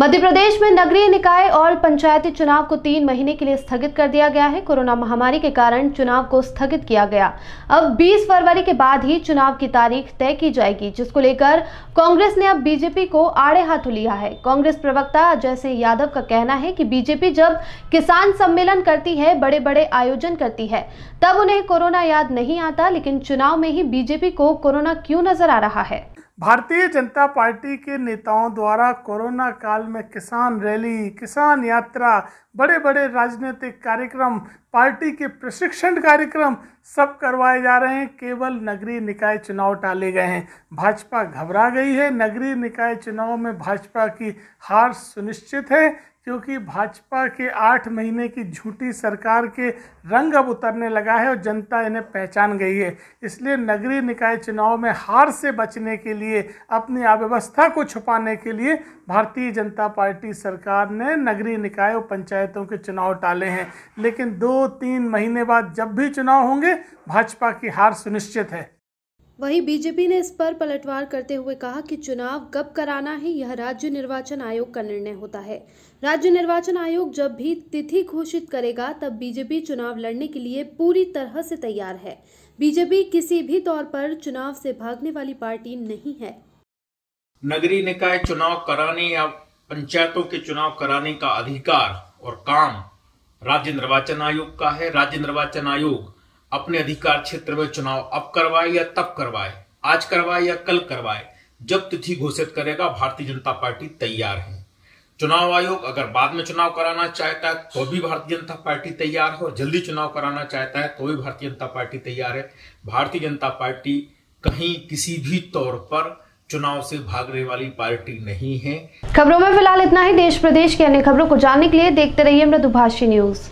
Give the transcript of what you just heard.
मध्य प्रदेश में नगरीय निकाय और पंचायती चुनाव को तीन महीने के लिए स्थगित कर दिया गया है कोरोना महामारी के कारण चुनाव को स्थगित किया गया अब 20 फरवरी के बाद ही चुनाव की तारीख तय की जाएगी जिसको लेकर कांग्रेस ने अब बीजेपी को आड़े हाथों लिया है कांग्रेस प्रवक्ता अजय सिंह यादव का कहना है कि बीजेपी जब किसान सम्मेलन करती है बड़े बड़े आयोजन करती है तब उन्हें कोरोना याद नहीं आता लेकिन चुनाव में ही बीजेपी को कोरोना क्यों नजर आ रहा है भारतीय जनता पार्टी के नेताओं द्वारा कोरोना काल में किसान रैली किसान यात्रा बड़े बड़े राजनीतिक कार्यक्रम पार्टी के प्रशिक्षण कार्यक्रम सब करवाए जा रहे हैं केवल नगरीय निकाय चुनाव टाले गए हैं भाजपा घबरा गई है नगरीय निकाय चुनाव में भाजपा की हार सुनिश्चित है क्योंकि भाजपा के आठ महीने की झूठी सरकार के रंग अब उतरने लगा है और जनता इन्हें पहचान गई है इसलिए नगरीय निकाय चुनाव में हार से बचने के लिए अपनी अव्यवस्था को छुपाने के लिए भारतीय जनता पार्टी सरकार ने नगरीय निकाय और पंचायत पंचायतों के चुनाव टाले हैं लेकिन दो तीन महीने बाद जब भी चुनाव होंगे भाजपा की हार सुनिश्चित है वहीं बीजेपी ने इस पर पलटवार करते हुए कहा कि चुनाव कब कराना है यह राज्य निर्वाचन आयोग का निर्णय होता है राज्य निर्वाचन आयोग जब भी तिथि घोषित करेगा तब बीजेपी चुनाव लड़ने के लिए पूरी तरह से तैयार है बीजेपी किसी भी तौर पर चुनाव से भागने वाली पार्टी नहीं है नगरीय निकाय चुनाव कराने या पंचायतों के चुनाव कराने का अधिकार और काम राज्य निर्वाचन आयोग का है राज्य निर्वाचन आयोग अपने अधिकार क्षेत्र में चुनाव अब करवाए या तब करवाए आज करवाए या कल करवाए जब तिथि घोषित करेगा भारतीय जनता पार्टी तैयार है चुनाव आयोग अगर बाद में चुनाव कराना चाहता है तो भी भारतीय जनता पार्टी तैयार है और जल्दी चुनाव कराना चाहता है तो भी भारतीय जनता पार्टी तैयार है भारतीय जनता पार्टी कहीं किसी भी तौर पर चुनाव से भागने वाली पार्टी नहीं है खबरों में फिलहाल इतना ही देश प्रदेश की अन्य खबरों को जानने के लिए देखते रहिए मृदुभाषी न्यूज